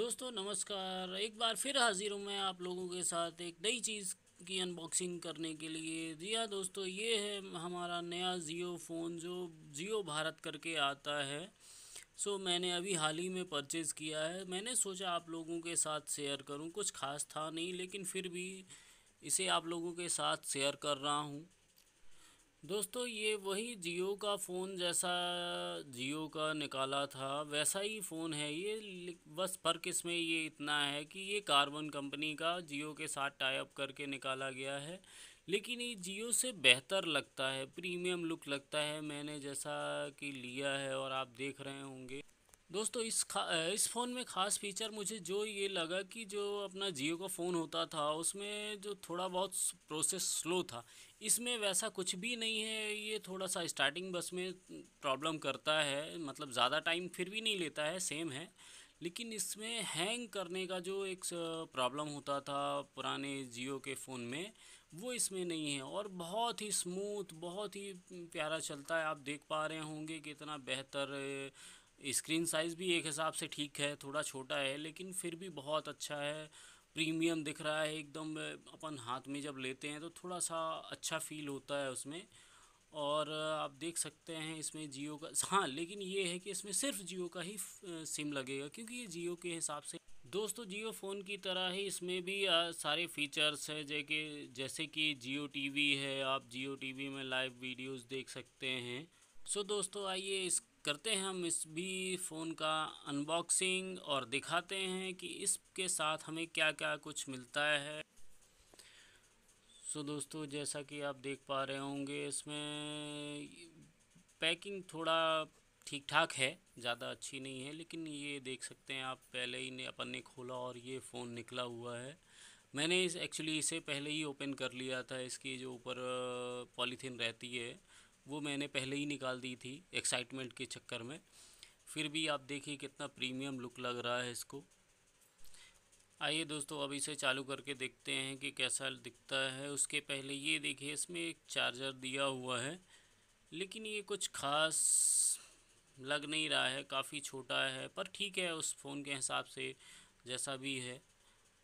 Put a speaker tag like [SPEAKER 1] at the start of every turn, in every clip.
[SPEAKER 1] दोस्तों नमस्कार एक बार फिर हाज़िर हूँ मैं आप लोगों के साथ एक नई चीज़ की अनबॉक्सिंग करने के लिए जी हाँ दोस्तों ये है हमारा नया जियो फ़ोन जो जियो भारत करके आता है सो मैंने अभी हाल ही में परचेज़ किया है मैंने सोचा आप लोगों के साथ शेयर करूँ कुछ खास था नहीं लेकिन फिर भी इसे आप लोगों के साथ शेयर कर रहा हूँ दोस्तों ये वही जियो का फ़ोन जैसा जियो का निकाला था वैसा ही फ़ोन है ये बस फ़र्क इसमें ये इतना है कि ये कार्बन कंपनी का जियो के साथ टाइप करके निकाला गया है लेकिन ये जियो से बेहतर लगता है प्रीमियम लुक लगता है मैंने जैसा कि लिया है और आप देख रहे होंगे दोस्तों इस खा इस फ़ोन में ख़ास फीचर मुझे जो ये लगा कि जो अपना जियो का फ़ोन होता था उसमें जो थोड़ा बहुत प्रोसेस स्लो था इसमें वैसा कुछ भी नहीं है ये थोड़ा सा स्टार्टिंग बस में प्रॉब्लम करता है मतलब ज़्यादा टाइम फिर भी नहीं लेता है सेम है लेकिन इसमें हैंग करने का जो एक प्रॉब्लम होता था पुराने जियो के फ़ोन में वो इसमें नहीं है और बहुत ही स्मूथ बहुत ही प्यारा चलता है आप देख पा रहे होंगे कितना बेहतर स्क्रीन साइज़ भी एक हिसाब से ठीक है थोड़ा छोटा है लेकिन फिर भी बहुत अच्छा है प्रीमियम दिख रहा है एकदम अपन हाथ में जब लेते हैं तो थोड़ा सा अच्छा फील होता है उसमें और आप देख सकते हैं इसमें जियो का हाँ लेकिन ये है कि इसमें सिर्फ जियो का ही सिम लगेगा क्योंकि ये जियो के हिसाब से दोस्तों जियो फ़ोन की तरह ही इसमें भी आ, सारे फीचर्स हैं जैसे जैसे कि जियो टी है आप जियो टी में लाइव वीडियोज़ देख सकते हैं सो दोस्तों आइए इस करते हैं हम इस भी फ़ोन का अनबॉक्सिंग और दिखाते हैं कि इसके साथ हमें क्या क्या कुछ मिलता है सो दोस्तों जैसा कि आप देख पा रहे होंगे इसमें पैकिंग थोड़ा ठीक ठाक है ज़्यादा अच्छी नहीं है लेकिन ये देख सकते हैं आप पहले ही ने अपन ने खोला और ये फ़ोन निकला हुआ है मैंने इस एक्चुअली इसे पहले ही ओपन कर लिया था इसकी जो ऊपर पॉलीथीन रहती है वो मैंने पहले ही निकाल दी थी एक्साइटमेंट के चक्कर में फिर भी आप देखिए कितना प्रीमियम लुक लग रहा है इसको आइए दोस्तों अब इसे चालू करके देखते हैं कि कैसा दिखता है उसके पहले ये देखिए इसमें एक चार्जर दिया हुआ है लेकिन ये कुछ खास लग नहीं रहा है काफ़ी छोटा है पर ठीक है उस फ़ोन के हिसाब से जैसा भी है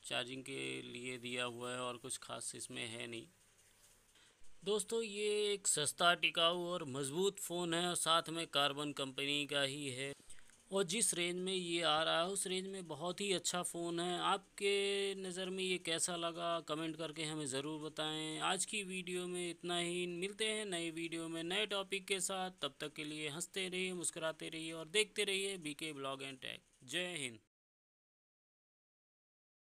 [SPEAKER 1] चार्जिंग के लिए दिया हुआ है और कुछ खास इसमें है नहीं दोस्तों ये एक सस्ता टिकाऊ और मज़बूत फ़ोन है और साथ में कार्बन कंपनी का ही है और जिस रेंज में ये आ रहा है उस रेंज में बहुत ही अच्छा फ़ोन है आपके नज़र में ये कैसा लगा कमेंट करके हमें ज़रूर बताएं आज की वीडियो में इतना ही मिलते हैं नए वीडियो में नए टॉपिक के साथ तब तक के लिए हंसते रहिए मुस्कुराते रहिए और देखते रहिए बीके ब्लॉग एंड टैग जय हिंद